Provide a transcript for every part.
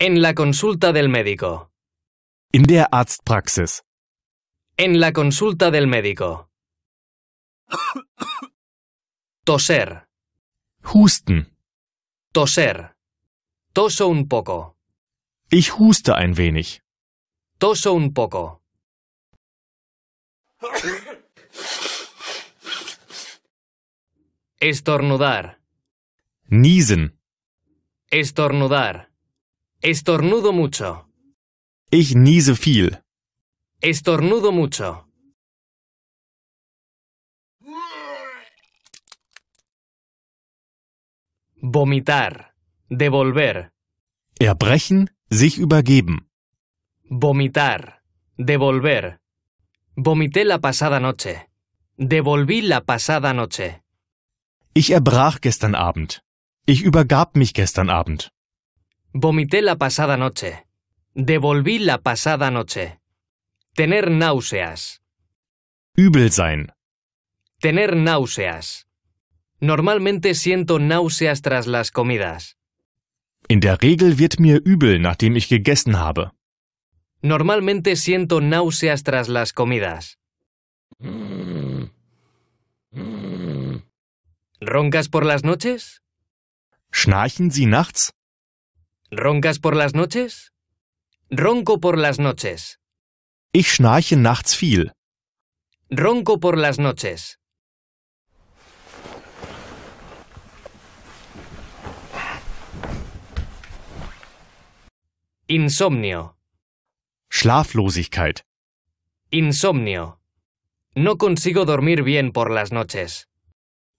En la consulta del médico. In der Arztpraxis. En la consulta del médico. Toser. Husten. Toser. Toso un poco. Ich huste ein wenig. Toso un poco. Estornudar. Niesen. Estornudar. Estornudo mucho. Ich niese viel. Estornudo mucho. Vomitar. Devolver. Erbrechen, sich übergeben. Vomitar. Devolver. Vomité la pasada noche. Devolví la pasada noche. Ich erbrach gestern Abend. Ich übergab mich gestern Abend. Vomité la pasada noche. Devolví la pasada noche. Tener náuseas. Übel sein. Tener náuseas. Normalmente siento náuseas tras las comidas. In der Regel wird mir übel, nachdem ich gegessen habe. Normalmente siento náuseas tras las comidas. ¿Roncas por las noches? Schnarchen Sie nachts? ¿Roncas por las noches? Ronco por las noches. Ich schnarche nachts viel. Ronco por las noches. Insomnio. Schlaflosigkeit. Insomnio. No consigo dormir bien por las noches.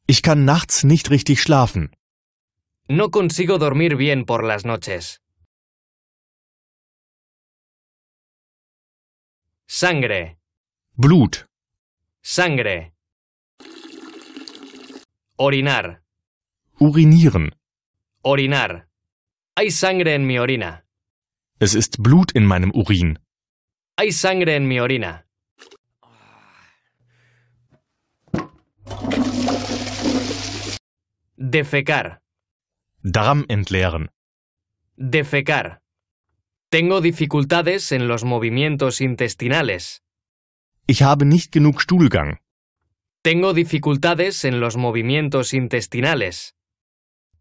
Ich kann nachts nicht richtig schlafen. No consigo dormir bien por las noches. Sangre. Blut. Sangre. Orinar. Urinieren. Orinar. Hay sangre en mi orina. Es ist Blut in meinem Urin. Hay sangre en mi orina. Defecar. Darm entleeren. Defecar. Tengo dificultades en los movimientos intestinales. Ich habe nicht genug Stuhlgang. Tengo dificultades en los movimientos intestinales.